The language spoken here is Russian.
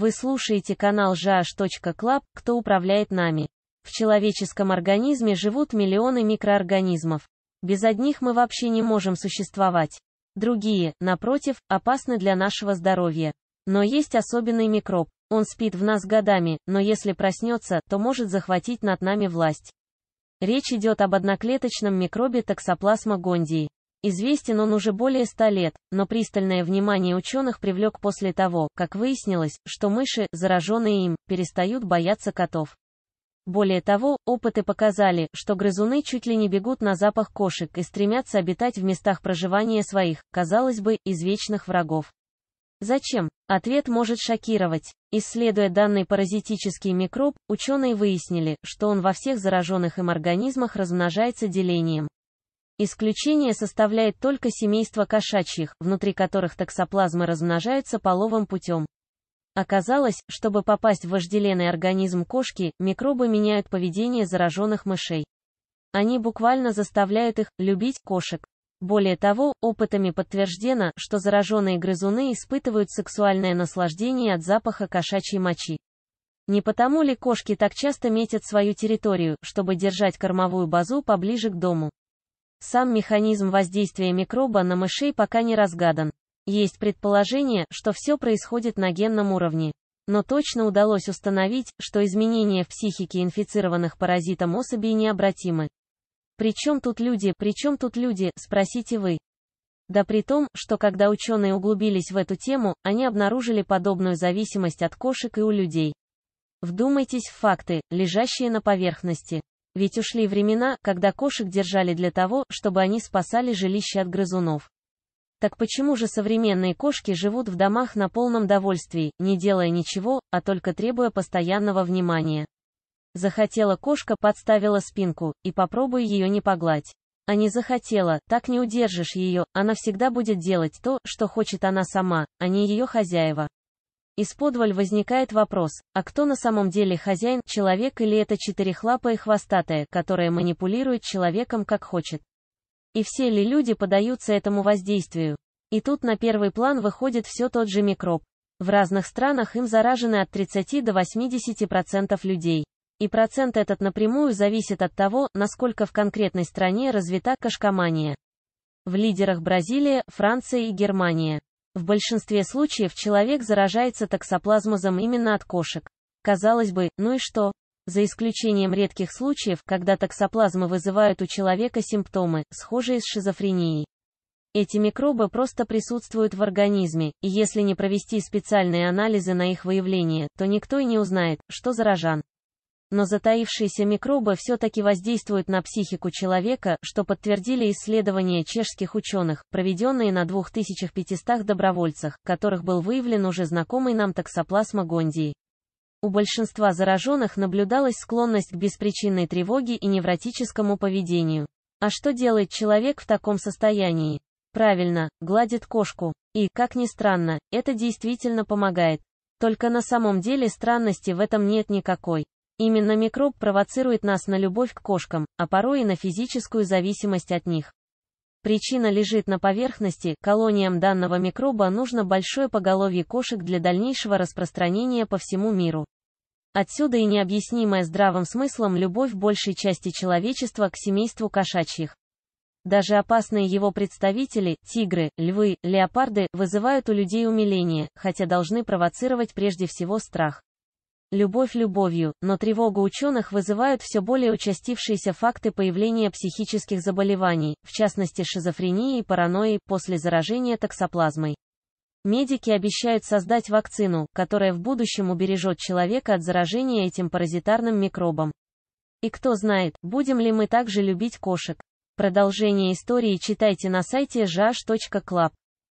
Вы слушаете канал jash.club «Кто управляет нами?». В человеческом организме живут миллионы микроорганизмов. Без одних мы вообще не можем существовать. Другие, напротив, опасны для нашего здоровья. Но есть особенный микроб. Он спит в нас годами, но если проснется, то может захватить над нами власть. Речь идет об одноклеточном микробе токсоплазма гондии. Известен он уже более ста лет, но пристальное внимание ученых привлек после того, как выяснилось, что мыши, зараженные им, перестают бояться котов. Более того, опыты показали, что грызуны чуть ли не бегут на запах кошек и стремятся обитать в местах проживания своих, казалось бы, извечных врагов. Зачем? Ответ может шокировать. Исследуя данный паразитический микроб, ученые выяснили, что он во всех зараженных им организмах размножается делением. Исключение составляет только семейство кошачьих, внутри которых токсоплазмы размножаются половым путем. Оказалось, чтобы попасть в вожделенный организм кошки, микробы меняют поведение зараженных мышей. Они буквально заставляют их любить кошек. Более того, опытами подтверждено, что зараженные грызуны испытывают сексуальное наслаждение от запаха кошачьей мочи. Не потому ли кошки так часто метят свою территорию, чтобы держать кормовую базу поближе к дому? Сам механизм воздействия микроба на мышей пока не разгадан. Есть предположение, что все происходит на генном уровне. Но точно удалось установить, что изменения в психике инфицированных паразитом особей необратимы. Причем тут люди, причем тут люди, спросите вы. Да при том, что когда ученые углубились в эту тему, они обнаружили подобную зависимость от кошек и у людей. Вдумайтесь в факты, лежащие на поверхности. Ведь ушли времена, когда кошек держали для того, чтобы они спасали жилище от грызунов. Так почему же современные кошки живут в домах на полном довольствии, не делая ничего, а только требуя постоянного внимания? Захотела кошка, подставила спинку, и попробуй ее не погладь. А не захотела, так не удержишь ее, она всегда будет делать то, что хочет она сама, а не ее хозяева. Исподволь возникает вопрос, а кто на самом деле хозяин, человек или это четырехлапое хвостатая, которая манипулирует человеком как хочет? И все ли люди поддаются этому воздействию? И тут на первый план выходит все тот же микроб. В разных странах им заражены от 30 до 80% процентов людей. И процент этот напрямую зависит от того, насколько в конкретной стране развита кашкомания. В лидерах Бразилия, Франция и Германия. В большинстве случаев человек заражается токсоплазмозом именно от кошек. Казалось бы, ну и что? За исключением редких случаев, когда токсоплазмы вызывают у человека симптомы, схожие с шизофренией. Эти микробы просто присутствуют в организме, и если не провести специальные анализы на их выявление, то никто и не узнает, что заражан. Но затаившиеся микробы все-таки воздействуют на психику человека, что подтвердили исследования чешских ученых, проведенные на 2500 добровольцах, которых был выявлен уже знакомый нам токсоплазма гондии. У большинства зараженных наблюдалась склонность к беспричинной тревоге и невротическому поведению. А что делает человек в таком состоянии? Правильно, гладит кошку. И, как ни странно, это действительно помогает. Только на самом деле странности в этом нет никакой. Именно микроб провоцирует нас на любовь к кошкам, а порой и на физическую зависимость от них. Причина лежит на поверхности, колониям данного микроба нужно большое поголовье кошек для дальнейшего распространения по всему миру. Отсюда и необъяснимая здравым смыслом любовь большей части человечества к семейству кошачьих. Даже опасные его представители, тигры, львы, леопарды, вызывают у людей умиление, хотя должны провоцировать прежде всего страх. Любовь любовью, но тревогу ученых вызывают все более участившиеся факты появления психических заболеваний, в частности шизофрении и паранойи, после заражения токсоплазмой. Медики обещают создать вакцину, которая в будущем убережет человека от заражения этим паразитарным микробом. И кто знает, будем ли мы также любить кошек. Продолжение истории читайте на сайте жаш.клаб.